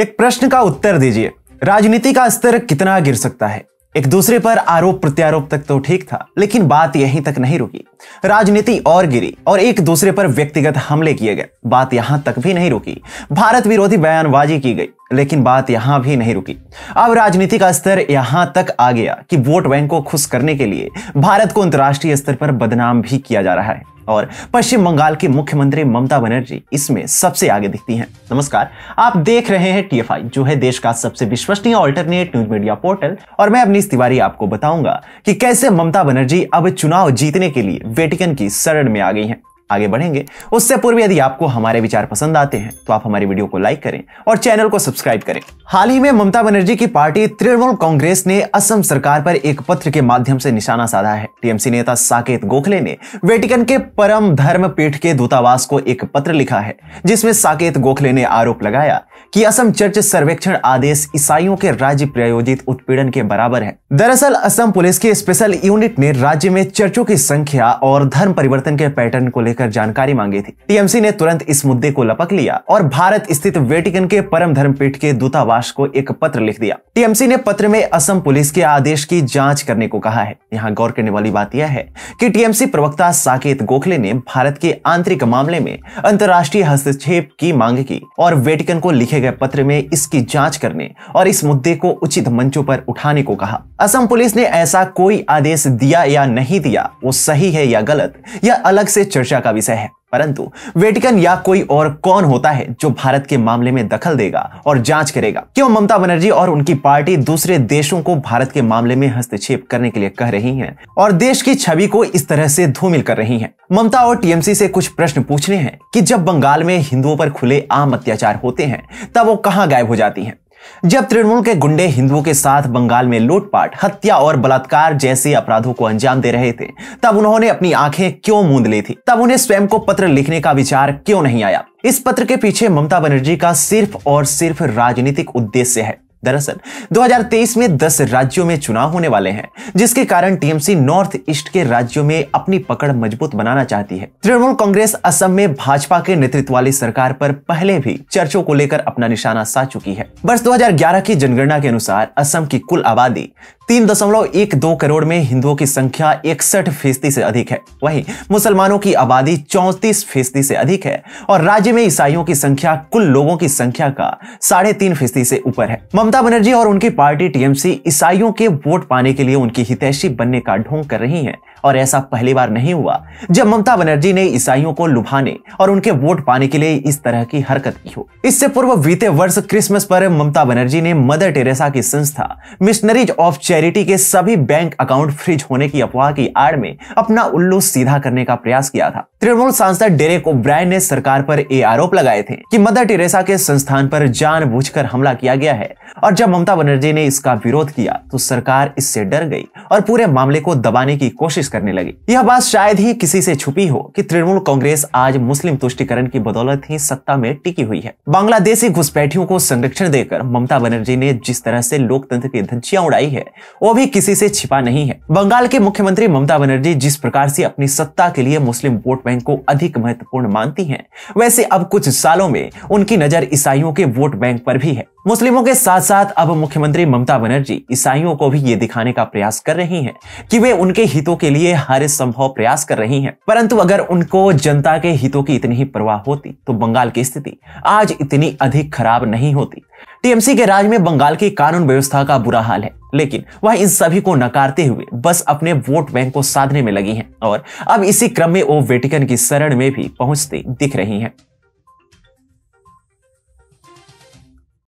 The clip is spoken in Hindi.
एक प्रश्न का उत्तर दीजिए राजनीति का स्तर कितना गिर सकता है एक दूसरे पर आरोप प्रत्यारोप तक तो ठीक था लेकिन बात यहीं तक नहीं रुकी राजनीति और गिरी और एक दूसरे पर व्यक्तिगत हमले किए गए बात यहां तक भी नहीं रुकी भारत विरोधी बयानबाजी की गई लेकिन बात यहां भी नहीं रुकी अब राजनीति का स्तर यहां तक आ गया कि वोट बैंक को खुश करने के लिए भारत को अंतर्राष्ट्रीय स्तर पर बदनाम भी किया जा रहा है और पश्चिम बंगाल की मुख्यमंत्री ममता बनर्जी इसमें सबसे आगे दिखती हैं। नमस्कार आप देख रहे हैं टीएफआई जो है देश का सबसे विश्वसनीय ऑल्टरनेट न्यूज मीडिया पोर्टल और मैं अपनी तिवारी आपको बताऊंगा कि कैसे ममता बनर्जी अब चुनाव जीतने के लिए वेटिकन की शरण में आ गई है आगे बढ़ेंगे उससे पूर्व यदि आपको हमारे विचार पसंद आते हैं तो आप हमारी वीडियो को लाइक करें और चैनल को सब्सक्राइब करें हाल ही में ममता बनर्जी की पार्टी तृणमूल कांग्रेस ने असम सरकार पर एक पत्र के माध्यम से निशाना साधा है टीएमसी नेता साकेत गोखले ने वेटिकन के परम धर्म पीठ के दूतावास को एक पत्र लिखा है जिसमें साकेत गोखले ने आरोप लगाया कि असम चर्च सर्वेक्षण आदेश ईसाइयों के राज्य प्रायोजित उत्पीड़न के बराबर है दरअसल असम पुलिस के स्पेशल यूनिट ने राज्य में चर्चों की संख्या और धर्म परिवर्तन के पैटर्न को लेकर जानकारी मांगी थी टीएमसी ने तुरंत इस मुद्दे को लपक लिया और भारत स्थित वेटिकन के परम धर्म पीठ के दूतावास को एक पत्र लिख दिया टीएमसी ने पत्र में असम पुलिस के आदेश की जाँच करने को कहा है यहाँ गौर करने वाली बात यह है की टीएमसी प्रवक्ता साकेत गोखले ने भारत के आंतरिक मामले में अंतर्राष्ट्रीय हस्तक्षेप की मांग की और वेटिकन को लिख लिखे गए पत्र में इसकी जांच करने और इस मुद्दे को उचित मंचों पर उठाने को कहा असम पुलिस ने ऐसा कोई आदेश दिया या नहीं दिया वो सही है या गलत यह अलग से चर्चा का विषय है परंतु वेटिकन या कोई और कौन होता है जो भारत के मामले में दखल देगा और जांच करेगा क्यों ममता बनर्जी और उनकी पार्टी दूसरे देशों को भारत के मामले में हस्तक्षेप करने के लिए कह रही हैं और देश की छवि को इस तरह से धूमिल कर रही हैं ममता और टीएमसी से कुछ प्रश्न पूछने हैं कि जब बंगाल में हिंदुओं पर खुले आम अत्याचार होते हैं तब वो कहाँ गायब हो जाती है जब तृणमूल के गुंडे हिंदुओं के साथ बंगाल में लूटपाट हत्या और बलात्कार जैसे अपराधों को अंजाम दे रहे थे तब उन्होंने अपनी आंखें क्यों मूंद ली थी तब उन्हें स्वयं को पत्र लिखने का विचार क्यों नहीं आया इस पत्र के पीछे ममता बनर्जी का सिर्फ और सिर्फ राजनीतिक उद्देश्य है दरअसल 2023 में 10 राज्यों में चुनाव होने वाले हैं जिसके कारण टीएमसी नॉर्थ ईस्ट के राज्यों में अपनी पकड़ मजबूत बनाना चाहती है तृणमूल कांग्रेस असम में भाजपा के नेतृत्व वाली सरकार पर पहले भी चर्चों को लेकर अपना निशाना सा चुकी है वर्ष 2011 की जनगणना के अनुसार असम की कुल आबादी तीन दशमलव एक दो करोड़ में हिंदुओं की संख्या इकसठ फीसदी से अधिक है वहीं मुसलमानों की आबादी चौंतीस फीसदी से अधिक है और राज्य में ईसाइयों की संख्या कुल लोगों की संख्या का साढ़े तीन फीसदी से ऊपर है ममता बनर्जी और उनकी पार्टी टीएमसी ईसाइयों के वोट पाने के लिए उनकी हितैषी बनने का ढोंग कर रही है और ऐसा पहली बार नहीं हुआ जब ममता बनर्जी ने ईसाइयों को लुभाने और उनके वोट पाने के लिए इस तरह की हरकत की हो इससे पूर्व बीते वर्ष क्रिसमस पर ममता बनर्जी ने मदर टेरेसा की संस्था मिशनरीज ऑफ चैरिटी के सभी बैंक अकाउंट फ्रीज होने की अफवाह की आड़ में अपना उल्लू सीधा करने का प्रयास किया था तृणमूल सांसद डेरेक ओब्रायन ने सरकार पर ये आरोप लगाए थे कि मदर टेरेसा के संस्थान पर जान हमला किया गया है और जब ममता बनर्जी ने इसका विरोध किया तो सरकार इससे डर गई और पूरे मामले को दबाने की कोशिश नोटिस करने लगी यह बात शायद ही किसी से छुपी हो कि तृणमूल कांग्रेस आज मुस्लिम तुष्टिकरण की बदौलत ही सत्ता में टिकी हुई है बांग्लादेशी घुसपैठियों को संरक्षण देकर ममता बनर्जी ने जिस तरह से लोकतंत्र की धज्जियां उड़ाई है वो भी किसी से छिपा नहीं है बंगाल के मुख्यमंत्री ममता बनर्जी जिस प्रकार से अपनी सत्ता के लिए मुस्लिम वोट बैंक को अधिक महत्वपूर्ण मानती है वैसे अब कुछ सालों में उनकी नजर ईसाइयों के वोट बैंक पर भी है मुस्लिमों के साथ साथ अब मुख्यमंत्री ममता बनर्जी ईसाइयों को भी ये दिखाने का प्रयास कर रही हैं कि वे उनके हितों के लिए हर संभव प्रयास कर रही हैं परंतु अगर उनको जनता के हितों की इतनी ही परवाह होती तो बंगाल की स्थिति आज इतनी अधिक खराब नहीं होती टीएमसी के राज में बंगाल की कानून व्यवस्था का बुरा हाल है लेकिन वह इन सभी को नकारते हुए बस अपने वोट बैंक को साधने में लगी हैं और अब इसी क्रम में वो वेटिकन की शरण में भी पहुंचते दिख रही हैं